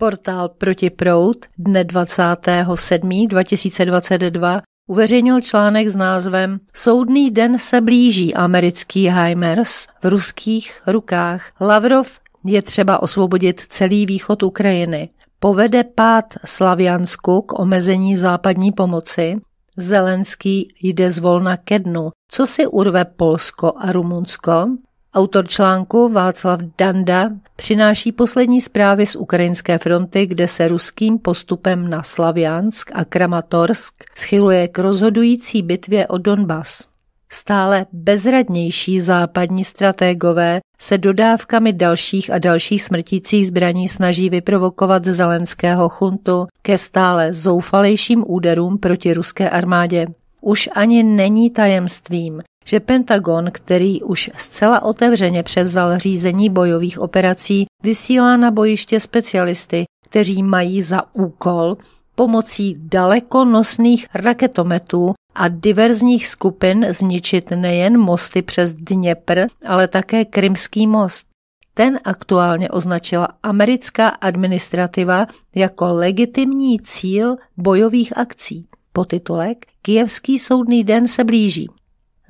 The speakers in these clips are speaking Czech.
Portál Prout dne 27. 2022 uveřejnil článek s názvem Soudný den se blíží americký Heimers v ruských rukách. Lavrov je třeba osvobodit celý východ Ukrajiny. Povede pád Slaviansku k omezení západní pomoci. Zelenský jde zvolna ke dnu. Co si urve Polsko a Rumunsko? Autor článku Václav Danda přináší poslední zprávy z ukrajinské fronty, kde se ruským postupem na Slaviansk a Kramatorsk schyluje k rozhodující bitvě o Donbas. Stále bezradnější západní strategové se dodávkami dalších a dalších smrtících zbraní snaží vyprovokovat zelenského chuntu ke stále zoufalejším úderům proti ruské armádě. Už ani není tajemstvím, že Pentagon, který už zcela otevřeně převzal řízení bojových operací, vysílá na bojiště specialisty, kteří mají za úkol pomocí dalekonosných raketometů a diverzních skupin zničit nejen mosty přes Dněpr, ale také Krymský most. Ten aktuálně označila americká administrativa jako legitimní cíl bojových akcí. Potitulek Kijevský soudný den se blíží.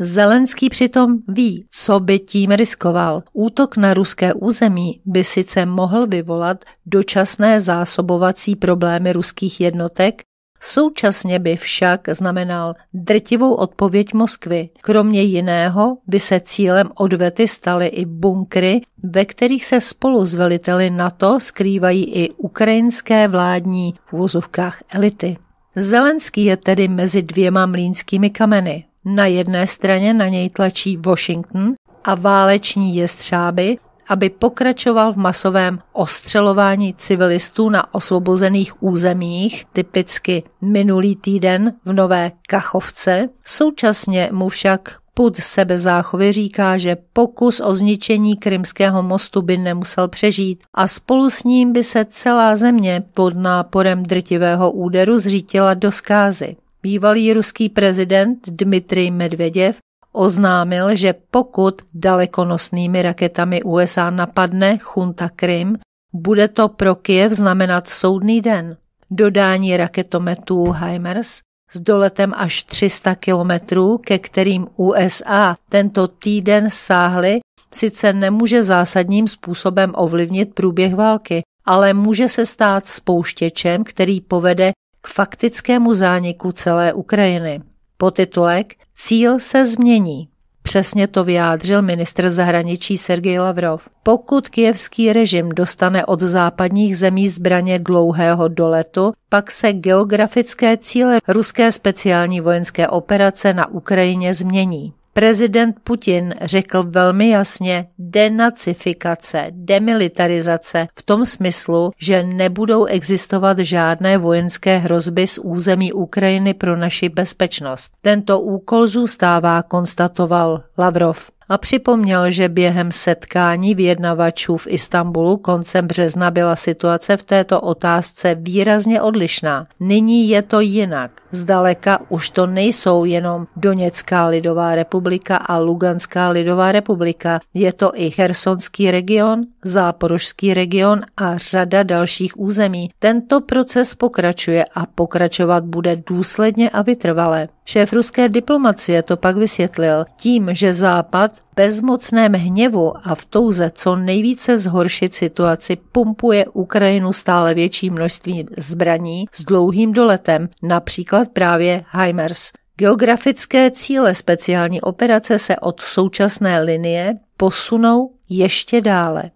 Zelenský přitom ví, co by tím riskoval. Útok na ruské území by sice mohl vyvolat dočasné zásobovací problémy ruských jednotek, Současně by však znamenal drtivou odpověď Moskvy. Kromě jiného by se cílem odvety staly i bunkry, ve kterých se spolu s veliteli NATO skrývají i ukrajinské vládní v vozovkách elity. Zelenský je tedy mezi dvěma mlínskými kameny. Na jedné straně na něj tlačí Washington a váleční jestřáby, aby pokračoval v masovém ostřelování civilistů na osvobozených územích, typicky minulý týden v Nové Kachovce. Současně mu však Put sebezáchovy říká, že pokus o zničení Krymského mostu by nemusel přežít a spolu s ním by se celá země pod náporem drtivého úderu zřítila do skázy. Bývalý ruský prezident Dmitrij Medveděv oznámil, že pokud dalekonosnými raketami USA napadne Chunta Krym, bude to pro Kiev znamenat soudný den. Dodání raketometů HIMARS s doletem až 300 kilometrů, ke kterým USA tento týden sáhly, sice nemůže zásadním způsobem ovlivnit průběh války, ale může se stát spouštěčem, který povede k faktickému zániku celé Ukrajiny. Potitulek Cíl se změní. Přesně to vyjádřil ministr zahraničí Sergej Lavrov. Pokud kijevský režim dostane od západních zemí zbraně dlouhého doletu, pak se geografické cíle ruské speciální vojenské operace na Ukrajině změní. Prezident Putin řekl velmi jasně denacifikace, demilitarizace v tom smyslu, že nebudou existovat žádné vojenské hrozby z území Ukrajiny pro naši bezpečnost. Tento úkol zůstává, konstatoval Lavrov a připomněl, že během setkání vyjednavačů v Istanbulu koncem března byla situace v této otázce výrazně odlišná. Nyní je to jinak. Zdaleka už to nejsou jenom Doněcká lidová republika a Luganská lidová republika. Je to i Chersonský region, Záporožský region a řada dalších území. Tento proces pokračuje a pokračovat bude důsledně a vytrvale. Šéf ruské diplomacie to pak vysvětlil tím, že Západ v bezmocném hněvu a v touze co nejvíce zhoršit situaci pumpuje Ukrajinu stále větší množství zbraní s dlouhým doletem, například právě HIMARS. E Geografické cíle speciální operace se od současné linie posunou ještě dále.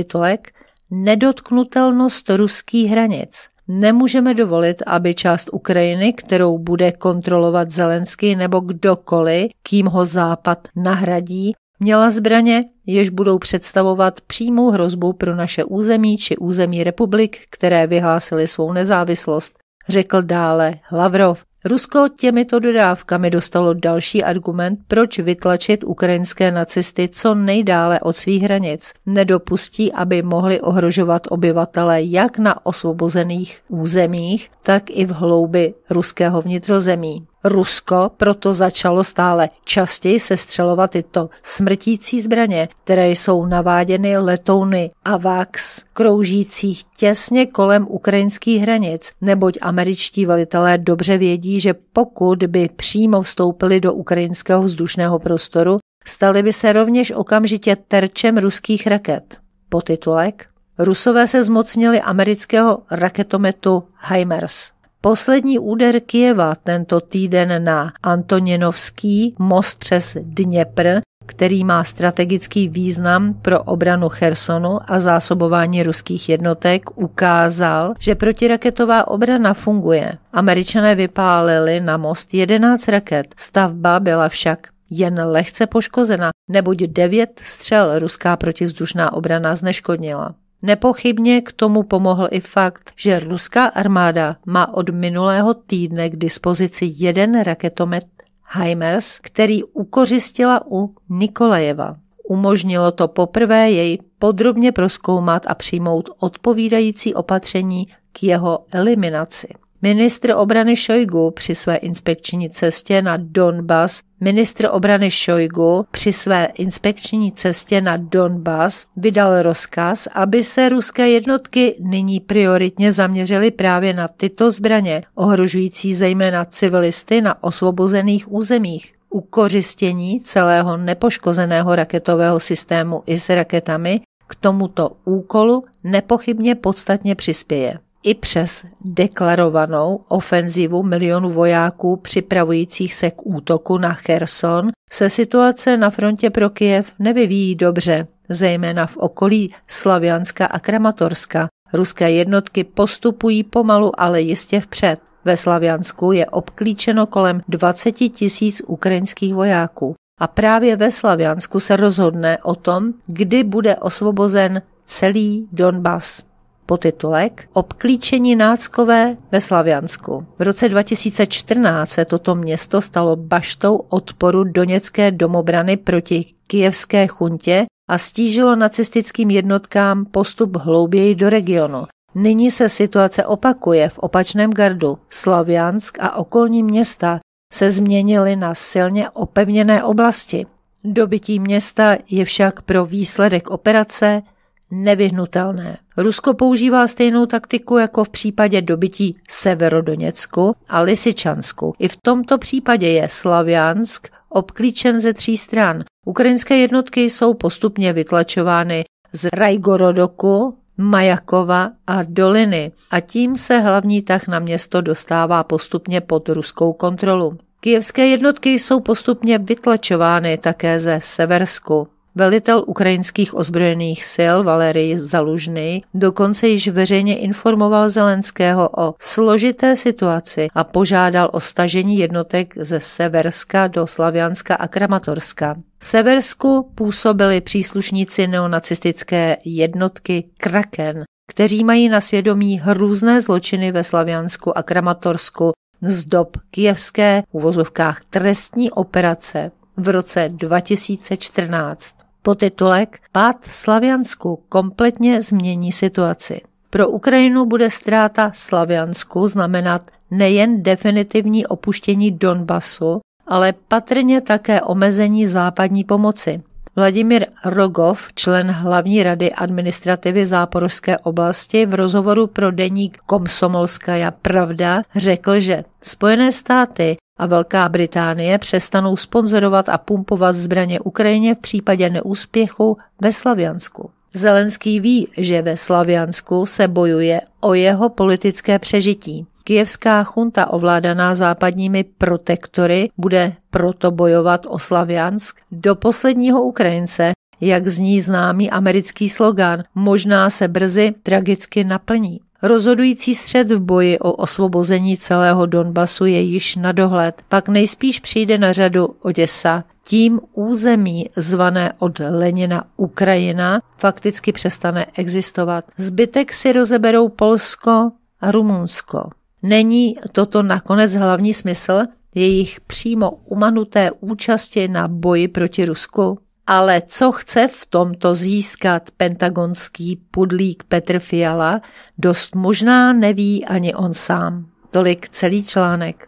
titulek: Nedotknutelnost ruských hranic Nemůžeme dovolit, aby část Ukrajiny, kterou bude kontrolovat Zelensky nebo kdokoliv, kým ho Západ nahradí, měla zbraně, jež budou představovat přímou hrozbu pro naše území či území republik, které vyhlásily svou nezávislost, řekl dále Lavrov. Rusko těmito dodávkami dostalo další argument, proč vytlačit ukrajinské nacisty co nejdále od svých hranic. Nedopustí, aby mohli ohrožovat obyvatele jak na osvobozených územích, tak i v hloubi ruského vnitrozemí. Rusko proto začalo stále častěji sestřelovat tyto smrtící zbraně, které jsou naváděny letouny AVAX, kroužících těsně kolem ukrajinských hranic, neboť američtí velitelé dobře vědí, že pokud by přímo vstoupili do ukrajinského vzdušného prostoru, stali by se rovněž okamžitě terčem ruských raket. Potitulek Rusové se zmocnili amerického raketometu HIMARS. Poslední úder Kijeva tento týden na Antoninovský most přes Dněpr který má strategický význam pro obranu Chersonu a zásobování ruských jednotek, ukázal, že protiraketová obrana funguje. Američané vypálili na most 11 raket, stavba byla však jen lehce poškozena, neboť devět střel ruská protivzdušná obrana zneškodnila. Nepochybně k tomu pomohl i fakt, že ruská armáda má od minulého týdne k dispozici jeden raketomet HIMARS, který ukořistila u Nikolajeva. Umožnilo to poprvé jej podrobně proskoumat a přijmout odpovídající opatření k jeho eliminaci. Ministr obrany Šojgu při své inspekční cestě na Donbas Ministr obrany Šojgu při své inspekční cestě na Donbas vydal rozkaz, aby se ruské jednotky nyní prioritně zaměřily právě na tyto zbraně, ohrožující zejména civilisty na osvobozených územích ukořistění celého nepoškozeného raketového systému i s raketami k tomuto úkolu nepochybně podstatně přispěje i přes deklarovanou ofenzivu milionů vojáků připravujících se k útoku na Cherson se situace na frontě pro Kiev nevyvíjí dobře, zejména v okolí Slavianska a Kramatorska. Ruské jednotky postupují pomalu, ale jistě vpřed. Ve Slaviansku je obklíčeno kolem 20 tisíc ukrajinských vojáků. A právě ve Slaviansku se rozhodne o tom, kdy bude osvobozen celý Donbas podtitulek Obklíčení náckové ve Slaviansku. V roce 2014 se toto město stalo baštou odporu doněcké domobrany proti kijevské chuntě a stížilo nacistickým jednotkám postup hlouběji do regionu. Nyní se situace opakuje v opačném gardu. Slaviansk a okolní města se změnily na silně opevněné oblasti. Dobytí města je však pro výsledek operace nevyhnutelné. Rusko používá stejnou taktiku jako v případě dobytí Severodoněcku a Lisičansku. I v tomto případě je Slaviansk obklíčen ze tří stran. Ukrajinské jednotky jsou postupně vytlačovány z Rajgorodoku, Majakova a Doliny a tím se hlavní tah na město dostává postupně pod ruskou kontrolu. Kijevské jednotky jsou postupně vytlačovány také ze Seversku. Velitel ukrajinských ozbrojených sil Valerij Zalužny dokonce již veřejně informoval Zelenského o složité situaci a požádal o stažení jednotek ze Severska do Slavianska a Kramatorska. V Seversku působili příslušníci neonacistické jednotky Kraken, kteří mají na svědomí hrůzné zločiny ve Slaviansku a Kramatorsku z dob kijevské v uvozovkách trestní operace v roce 2014. Potitulek Pád Slaviansku kompletně změní situaci. Pro Ukrajinu bude ztráta Slaviansku znamenat nejen definitivní opuštění Donbasu, ale patrně také omezení západní pomoci. Vladimir Rogov, člen hlavní rady administrativy Záporožské oblasti, v rozhovoru pro deník Komsomolská pravda řekl, že Spojené státy a Velká Británie přestanou sponzorovat a pumpovat zbraně Ukrajině v případě neúspěchu ve Slaviansku. Zelenský ví, že ve Slaviansku se bojuje o jeho politické přežití. Kijevská chunta ovládaná západními protektory bude proto bojovat o Slaviansk do posledního Ukrajince, jak zní známý americký slogan, možná se brzy tragicky naplní. Rozhodující střed v boji o osvobození celého Donbasu je již na dohled, pak nejspíš přijde na řadu Oděsa. Tím území zvané od Lenina Ukrajina fakticky přestane existovat. Zbytek si rozeberou Polsko a Rumunsko. Není toto nakonec hlavní smysl jejich přímo umanuté účasti na boji proti Rusku? Ale co chce v tomto získat pentagonský pudlík Petr Fiala, dost možná neví ani on sám. Tolik celý článek.